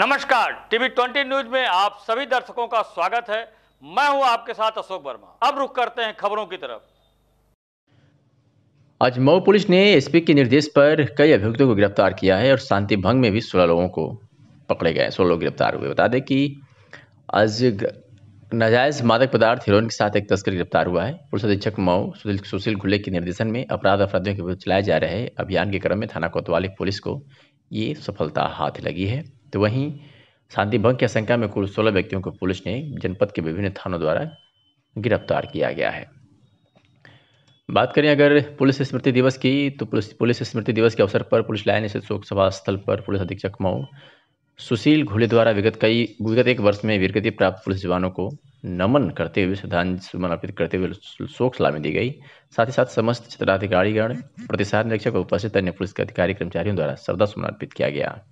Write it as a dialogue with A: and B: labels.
A: नमस्कार TV twenty news में आप सभी दर्शकों का स्वागत है मैं हूं आपके साथ अशोक वर्मा अब रुख करते हैं खबरों की तरफ
B: आज मऊ पुलिस ने एसपी के निर्देश पर कई अभियुक्तों को गिरफ्तार किया है और शांति भंग में भी सोलह लोगों को पकड़े गए सोलह लोग गिरफ्तार हुए बता दें कि आज नाजायज मादक पदार्थ हीरोइन के साथ एक तस्कर गिरफ्तार हुआ है पुलिस अधीक्षक मऊ सुशील सुशील घुले के निर्देशन में अपराध अपराधियों के विरुद्ध चलाए जा रहे अभियान के क्रम में थाना कोतवाली पुलिस को ये सफलता हाथ लगी है तो वहीं शांति भंग की आशंका में कुल सोलह व्यक्तियों को पुलिस ने जनपद के विभिन्न थानों द्वारा गिरफ्तार किया गया है बात करें अगर पुलिस स्मृति दिवस की तो पुलिस पुलिस स्मृति दिवस के अवसर पर पुलिस लाइन स्थित शोक सभा स्थल पर पुलिस अधीक्षक मऊ सुशील घोले द्वारा विगत कई विगत एक वर्ष में वीरगति प्राप्त पुलिस जवानों को नमन करते हुए श्रद्धांजलि अर्पित करते हुए शोक सलामी दी गई साथ ही साथ समस्त क्षेत्राधिकारीगण प्रतिशत निरीक्षक और उपस्थित अन्य पुलिस के अधिकारी कर्मचारियों द्वारा श्रद्धा सुमन अर्पित किया गया